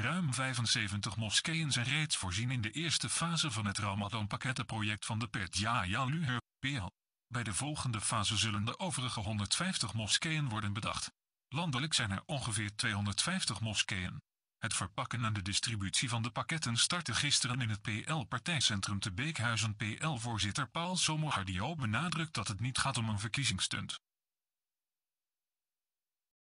Ruim 75 moskeeën zijn reeds voorzien in de eerste fase van het Ramadan-pakkettenproject van de Pert jaja pl Bij de volgende fase zullen de overige 150 moskeeën worden bedacht. Landelijk zijn er ongeveer 250 moskeeën. Het verpakken en de distributie van de pakketten startte gisteren in het PL-partijcentrum te Beekhuizen. PL-voorzitter Paul Somohardio benadrukt dat het niet gaat om een verkiezingsstunt.